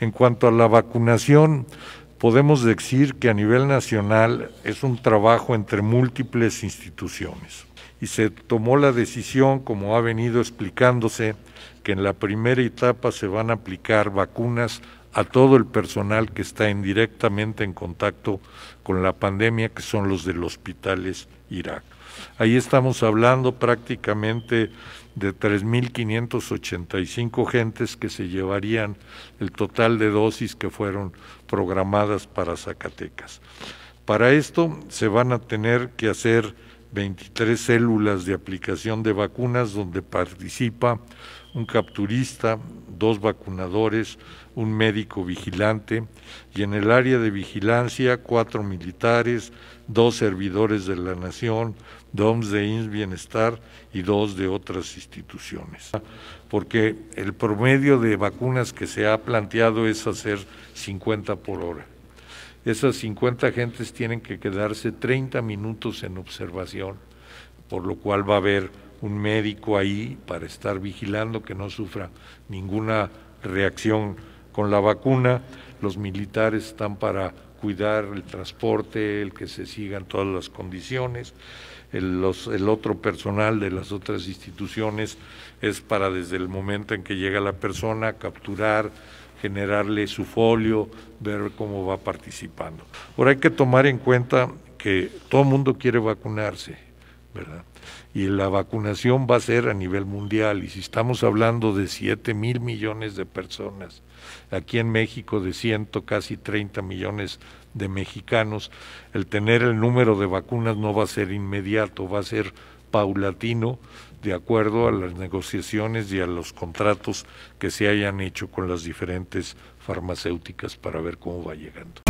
En cuanto a la vacunación, podemos decir que a nivel nacional es un trabajo entre múltiples instituciones y se tomó la decisión, como ha venido explicándose, que en la primera etapa se van a aplicar vacunas a todo el personal que está indirectamente en contacto con la pandemia, que son los de los hospitales Irak. Ahí estamos hablando prácticamente de 3.585 gentes que se llevarían el total de dosis que fueron programadas para Zacatecas. Para esto se van a tener que hacer 23 células de aplicación de vacunas donde participa un capturista, dos vacunadores, un médico vigilante y en el área de vigilancia cuatro militares, dos servidores de la nación, dos de INS Bienestar y dos de otras instituciones. Porque el promedio de vacunas que se ha planteado es hacer 50 por hora. Esas 50 gentes tienen que quedarse 30 minutos en observación, por lo cual va a haber un médico ahí para estar vigilando que no sufra ninguna reacción con la vacuna. Los militares están para cuidar el transporte, el que se sigan todas las condiciones. el, otro personal de las otras instituciones es para desde el momento en que llega la persona capturar, generarle su folio, ver cómo va participando. Ahora hay que tomar en cuenta que todo el mundo quiere vacunarse, ¿verdad? Y la vacunación va a ser a nivel mundial, y si estamos hablando de 7 mil millones de personas, aquí en México de ciento casi 30 millones de mexicanos, el tener el número de vacunas no va a ser inmediato, va a ser paulatino, de acuerdo a las negociaciones y a los contratos que se hayan hecho con las diferentes farmacéuticas para ver cómo va llegando.